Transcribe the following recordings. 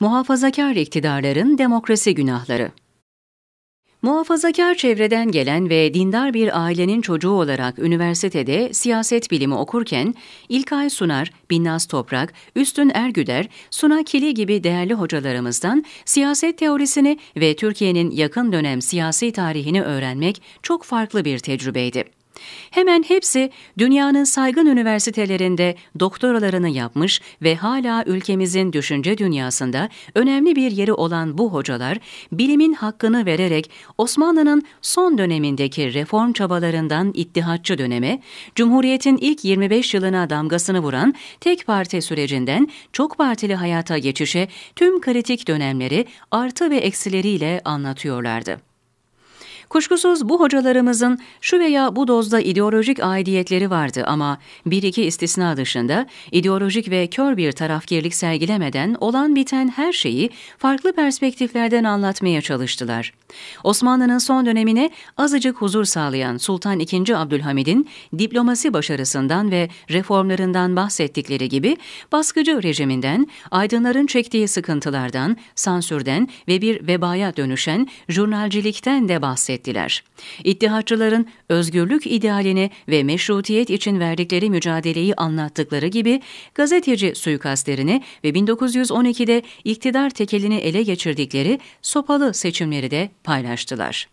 Muhafazakar iktidarların demokrasi günahları. Muhafazakar çevreden gelen ve dindar bir ailenin çocuğu olarak üniversitede siyaset bilimi okurken İlkay Sunar, Binnaz Toprak, Üstün Ergüder, Suna Kili gibi değerli hocalarımızdan siyaset teorisini ve Türkiye'nin yakın dönem siyasi tarihini öğrenmek çok farklı bir tecrübeydi. Hemen hepsi dünyanın saygın üniversitelerinde doktoralarını yapmış ve hala ülkemizin düşünce dünyasında önemli bir yeri olan bu hocalar bilimin hakkını vererek Osmanlı'nın son dönemindeki reform çabalarından ittihatçı döneme, Cumhuriyet'in ilk 25 yılına damgasını vuran tek parti sürecinden çok partili hayata geçişe tüm kritik dönemleri artı ve eksileriyle anlatıyorlardı. Kuşkusuz bu hocalarımızın şu veya bu dozda ideolojik aidiyetleri vardı ama bir iki istisna dışında ideolojik ve kör bir tarafgirlik sergilemeden olan biten her şeyi farklı perspektiflerden anlatmaya çalıştılar. Osmanlı'nın son dönemine azıcık huzur sağlayan Sultan II. Abdülhamid'in diplomasi başarısından ve reformlarından bahsettikleri gibi baskıcı rejiminden, aydınların çektiği sıkıntılardan, sansürden ve bir vebaya dönüşen jurnalcilikten de bahsettiler ettiler. İttihatçıların özgürlük idealini ve meşrutiyet için verdikleri mücadeleyi anlattıkları gibi gazeteci suikastlerini ve 1912'de iktidar tekelini ele geçirdikleri sopalı seçimleri de paylaştılar.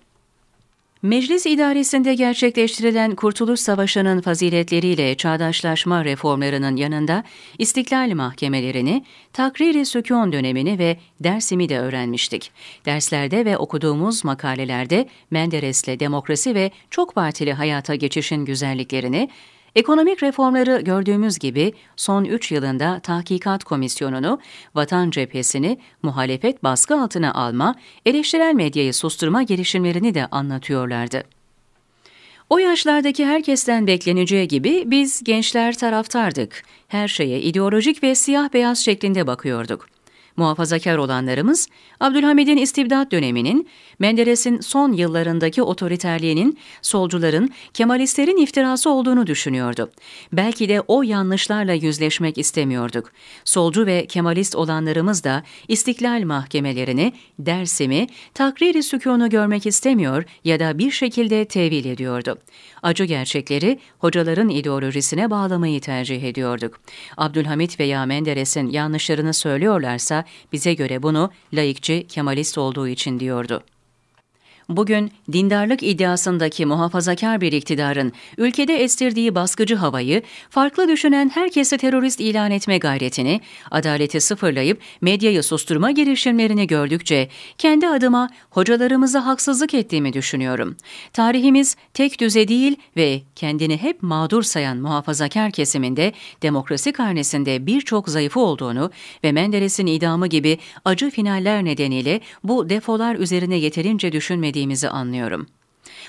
Meclis idaresinde gerçekleştirilen Kurtuluş Savaşı'nın faziletleriyle çağdaşlaşma reformlarının yanında istiklal mahkemelerini, takriri sükun dönemini ve dersimi de öğrenmiştik. Derslerde ve okuduğumuz makalelerde Menderes'le demokrasi ve çok partili hayata geçişin güzelliklerini, Ekonomik reformları gördüğümüz gibi son 3 yılında tahkikat komisyonunu, vatan cephesini muhalefet baskı altına alma, eleştirel medyayı susturma girişimlerini de anlatıyorlardı. O yaşlardaki herkesten bekleneceği gibi biz gençler taraftardık. Her şeye ideolojik ve siyah beyaz şeklinde bakıyorduk muhafazakar olanlarımız, Abdülhamid'in istibdat döneminin, Menderes'in son yıllarındaki otoriterliğinin, solcuların, Kemalistlerin iftirası olduğunu düşünüyordu. Belki de o yanlışlarla yüzleşmek istemiyorduk. Solcu ve Kemalist olanlarımız da istiklal mahkemelerini, Dersim'i, takriri sükûnu görmek istemiyor ya da bir şekilde tevil ediyordu. Acı gerçekleri hocaların ideolojisine bağlamayı tercih ediyorduk. Abdülhamit veya Menderes'in yanlışlarını söylüyorlarsa bize göre bunu laikçi Kemalist olduğu için diyordu. Bugün dindarlık iddiasındaki muhafazakar bir iktidarın ülkede estirdiği baskıcı havayı, farklı düşünen herkesi terörist ilan etme gayretini, adaleti sıfırlayıp medyayı susturma girişimlerini gördükçe kendi adıma hocalarımıza haksızlık ettiğimi düşünüyorum. Tarihimiz tek düze değil ve kendini hep mağdur sayan muhafazakar kesiminde demokrasi karnesinde birçok zayıfı olduğunu ve Menderes'in idamı gibi acı finaller nedeniyle bu defolar üzerine yeterince düşünmediğini ettiğimizi anlıyorum.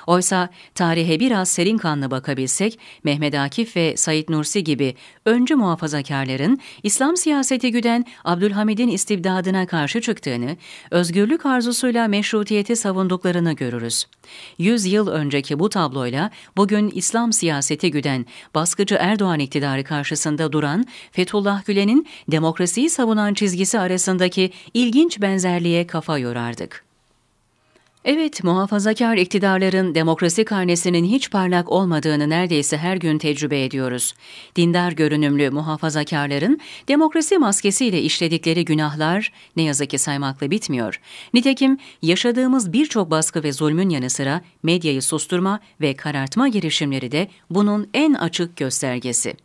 Oysa tarihe biraz serin kanlı bakabilsek, Mehmet Akif ve Said Nursi gibi öncü muhafazakarların İslam siyaseti güden Abdülhamid'in istibdadına karşı çıktığını, özgürlük arzusuyla meşrutiyeti savunduklarını görürüz. Yüz yıl önceki bu tabloyla bugün İslam siyaseti güden baskıcı Erdoğan iktidarı karşısında duran Fethullah Gülen'in demokrasiyi savunan çizgisi arasındaki ilginç benzerliğe kafa yorardık. Evet, muhafazakar iktidarların demokrasi karnesinin hiç parlak olmadığını neredeyse her gün tecrübe ediyoruz. Dindar görünümlü muhafazakarların demokrasi maskesiyle işledikleri günahlar ne yazık ki saymakla bitmiyor. Nitekim yaşadığımız birçok baskı ve zulmün yanı sıra medyayı susturma ve karartma girişimleri de bunun en açık göstergesi.